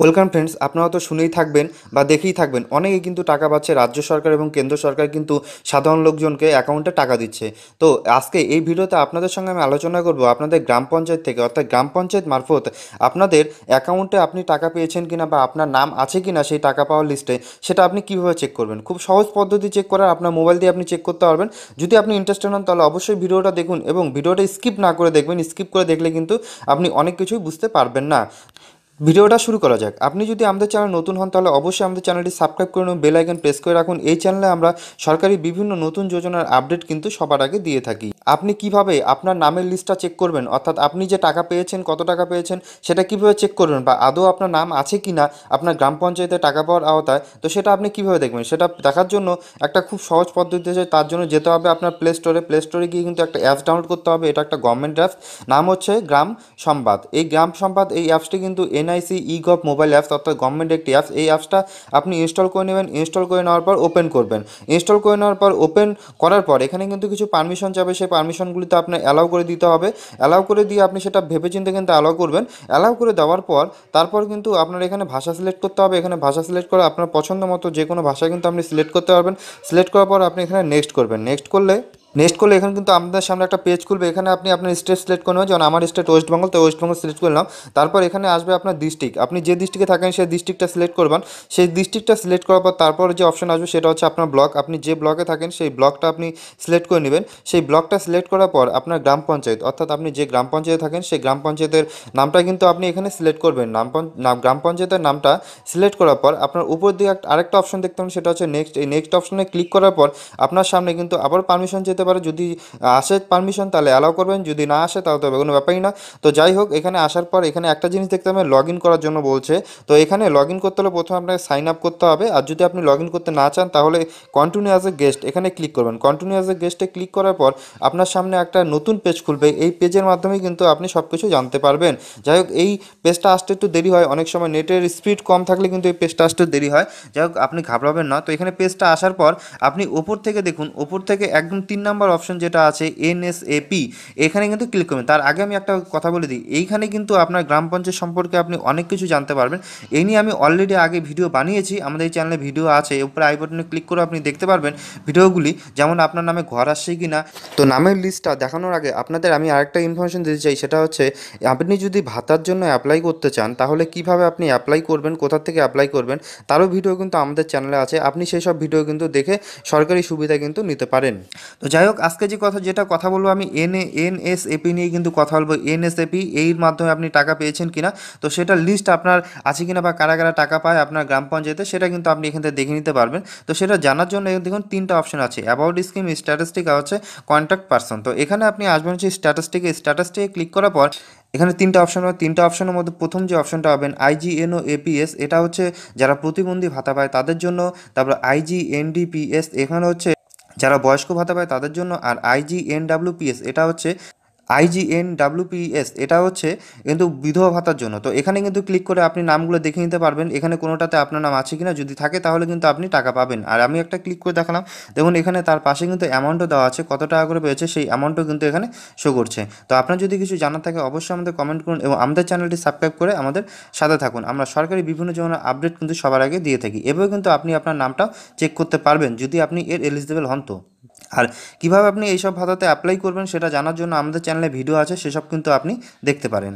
welcome friends আপনারা তো শুনেই থাকবেন বা দেখেই থাকবেন অনেকেই কিন্তু টাকা পাচ্ছে রাজ্য সরকার এবং কেন্দ্র সরকার কিন্তু সাধারণ লোকজনকে অ্যাকাউন্টে টাকা দিচ্ছে তো আজকে এই ভিডিওতে আপনাদের সঙ্গে আমি আলোচনা করব আপনাদের গ্রাম পঞ্চায়েত থেকে অর্থাৎ গ্রাম পঞ্চায়েত মারফত আপনাদের অ্যাকাউন্টে আপনি টাকা পেয়েছেন কিনা বা আপনার নাম আছে কি না সেই টাকা পাওয়ার লিস্টে সেটা আপনি কীভাবে চেক করবেন খুব সহজ পদ্ধতি চেক করার আপনার মোবাইল দিয়ে আপনি চেক করতে পারবেন যদি আপনি ইন্টারেস্টেড হন তাহলে অবশ্যই ভিডিওটা দেখুন এবং ভিডিওটা স্কিপ না করে দেখবেন স্কিপ করে দেখলে কিন্তু আপনি অনেক কিছুই বুঝতে পারবেন না ভিডিওটা শুরু করা যাক আপনি যদি আমাদের চ্যানেল নতুন হন তাহলে অবশ্যই আমাদের চ্যানেলটি সাবস্ক্রাইব করে নেবেন বেল আইকন প্রেস করে রাখুন এই চ্যানেলে আমরা সরকারি বিভিন্ন নতুন যোজনার আপডেট কিন্তু সবার আগে দিয়ে থাকি আপনি কিভাবে আপনার নামের লিস্টটা চেক করবেন অর্থাৎ আপনি যে টাকা পেয়েছেন কত টাকা পেয়েছেন সেটা কিভাবে চেক করবেন বা আদৌ আপনার নাম আছে কি না আপনার গ্রাম পঞ্চায়েতে টাকা পাওয়ার আওতায় তো সেটা আপনি কিভাবে দেখবেন সেটা দেখার জন্য একটা খুব সহজ পদ্ধতি আছে তার জন্য যেতে হবে আপনার প্লে স্টোরে প্লে স্টোরে গিয়ে কিন্তু একটা অ্যাপস ডাউনলোড করতে হবে এটা একটা গভর্নমেন্ট অ্যাপস নাম হচ্ছে গ্রাম সংবাদ এই গ্রাম সংবাদ এই অ্যাপসটি কিন্তু N NIC eGov mobile apps অর্থাৎ গভর্নমেন্ট একটি অ্যাপস এই অ্যাপসটা আপনি ইনস্টল করে নেবেন ইনস্টল করে নেওয়ার পর ওপেন করবেন ইনস্টল করে নেওয়ার পর ওপেন করার পর এখানে কিন্তু কিছু পারমিশন যাবে সেই পারমিশনগুলিতে আপনার অ্যালাউ করে দিতে হবে অ্যালাউ করে দিয়ে আপনি সেটা ভেবেচিন্তে কিন্তু অ্যালাউ করবেন অ্যালাউ করে দেওয়ার পর তারপর কিন্তু আপনার এখানে ভাষা সিলেক্ট করতে হবে এখানে ভাষা সিলেক্ট করে আপনার পছন্দ মতো যে কোনো ভাষা কিন্তু আপনি সিলেক্ট করতে পারবেন সিলেক্ট করার পর আপনি এখানে নেক্সট করবেন নেক্সট করলে নেক্সট করলে এখানে কিন্তু আপনার সামনে একটা পেজ খুলবে এখানে আপনি আপনার স্টেট সিলেক্ট করবেন যেমন আমার স্টেট ওয়েস্ট বেঙ্গল তো ওয়েস্ট বেঙ্গল সিলেক্ট করলাম তারপর এখানে আসবে আপনার ডিস্ট্রিক্ট আপনি যে ডিস্ট্রিক্টে থাকেন সেই ডিস্ট্রিক্টটা সিলেক্ট করবেন সেই ডিস্ট্রিক্টটা সিলেক্ট করার পর তারপর যে অপশন আসবে সেটা হচ্ছে আপনার ব্লক আপনি যে ব্লকে থাকেন সেই ব্লকটা আপনি সিলেক্ট করে নেবেন সেই ব্লকটা সিলেক্ট করার পর আপনার গ্রাম পঞ্চায়েত অর্থাৎ আপনি যে গ্রাম পঞ্চায়েতে থাকেন সেই গ্রাম পঞ্চায়েতের নামটা কিন্তু আপনি এখানে সিলেক্ট করবেন নাম গ্রাম পঞ্চায়েতের নামটা সিলেক্ট করার পর আপনার উপর দিকে আরেকটা অপশন দেখতে পাবেন সেটা হচ্ছে নেক্সট এই নেক্সট অপশনে ক্লিক করার পর আপনার সামনে কিন্তু আবার পারমিশন যেতে পারে যদি আসে পারমিশন তাহলে অ্যালাউ করবেন যদি না আসে তাহলে তবে কোনো ব্যাপারই না তো যাই হোক এখানে আসার পর এখানে একটা জিনিস দেখতে হবে লগ করার জন্য বলছে তো এখানে লগ করতে হলে প্রথমে আপনাকে সাইন আপ করতে হবে আর যদি আপনি লগ করতে না চান তাহলে কন্টিনিউ অ্যাজ এ গেস্ট এখানে ক্লিক করবেন কন্টিনিউ অ্যাজ এ গেস্টে ক্লিক করার পর আপনার সামনে একটা নতুন পেজ খুলবে এই পেজের মাধ্যমে কিন্তু আপনি সব কিছু জানতে পারবেন যাই হোক এই পেজটা আসতে একটু দেরি হয় অনেক সময় নেটের স্পিড কম থাকলে কিন্তু এই পেজটা আসতে দেরি হয় যাই হোক আপনি ঘাবড়াবেন না তো এখানে পেজটা আসার পর আপনি ওপর থেকে দেখুন ওপর থেকে একদম তিন নাম্বার নাম্বার অপশন যেটা আছে এনএসএপি এখানে কিন্তু ক্লিক করবেন তার আগে আমি একটা কথা বলে দিই এইখানে কিন্তু আপনার গ্রাম পঞ্চায়েত সম্পর্কে আপনি অনেক কিছু জানতে পারবেন এই নিয়ে আমি অলরেডি আগে ভিডিও বানিয়েছি আমাদের এই চ্যানেলে ভিডিও আছে উপরে আই বাটনে ক্লিক করে আপনি দেখতে পারবেন ভিডিওগুলি যেমন আপনার নামে ঘর আসছে কি না তো নামের লিস্টটা দেখানোর আগে আপনাদের আমি আরেকটা ইনফরমেশন দিতে চাই সেটা হচ্ছে আপনি যদি ভাতার জন্য অ্যাপ্লাই করতে চান তাহলে কিভাবে আপনি অ্যাপ্লাই করবেন কোথা থেকে অ্যাপ্লাই করবেন তারও ভিডিও কিন্তু আমাদের চ্যানেলে আছে আপনি সেই সব ভিডিও কিন্তু দেখে সরকারি সুবিধা কিন্তু নিতে পারেন তো যাই হোক আজকে যে কথা যেটা কথা বলবো আমি এন এন এস এপি নিয়ে কিন্তু কথা বলবো এনএসএপি এর মাধ্যমে আপনি টাকা পেয়েছেন কিনা তো সেটা লিস্ট আপনার আছে কিনা বা কারা কারা টাকা পায় আপনার গ্রাম পঞ্চায়েতে সেটা কিন্তু আপনি এখান থেকে দেখে নিতে পারবেন তো সেটা জানার জন্য দেখুন তিনটা অপশন আছে অ্যাবাউট স্কিম স্ট্যাটাস্টিক হচ্ছে কন্ট্যাক্ট পারসন তো এখানে আপনি আসবেন হচ্ছে স্ট্যাটাস্টিকে স্ট্যাটাস্টিকে ক্লিক করার পর এখানে তিনটা অপশন হবে তিনটা অপশনের মধ্যে প্রথম যে অপশনটা পাবেন আইজিএনও এপিএস এটা হচ্ছে যারা প্রতিবন্ধী ভাতা পায় তাদের জন্য তারপর আইজিএনডিপিএস এখানে হচ্ছে যারা বয়স্ক ভাতা পায় তাদের জন্য আর আইজিএনডাব্লিউপিএস এটা হচ্ছে আইজিএন ডাব্লিউপিএস এটা হচ্ছে কিন্তু বিধবা ভাতার জন্য তো এখানে কিন্তু ক্লিক করে আপনি নামগুলো দেখে নিতে পারবেন এখানে কোনোটাতে আপনার নাম আছে কিনা যদি থাকে তাহলে কিন্তু আপনি টাকা পাবেন আর আমি একটা ক্লিক করে দেখালাম দেখুন এখানে তার পাশে কিন্তু অ্যামাউন্টও দেওয়া আছে কত টাকা করে পেয়েছে সেই অ্যামাউন্টও কিন্তু এখানে শো করছে তো আপনার যদি কিছু জানা থাকে অবশ্যই আমাদের কমেন্ট করুন এবং আমাদের চ্যানেলটি সাবস্ক্রাইব করে আমাদের সাথে থাকুন আমরা সরকারি বিভিন্ন ধরনের আপডেট কিন্তু সবার আগে দিয়ে থাকি এভাবে কিন্তু আপনি আপনার নামটাও চেক করতে পারবেন যদি আপনি এর এলিজিবেল হন তো আর কিভাবে আপনি এইসব ভাতাতে অ্যাপ্লাই করবেন সেটা জানার জন্য আমাদের চ্যানেলে ভিডিও আছে সেসব কিন্তু আপনি দেখতে পারেন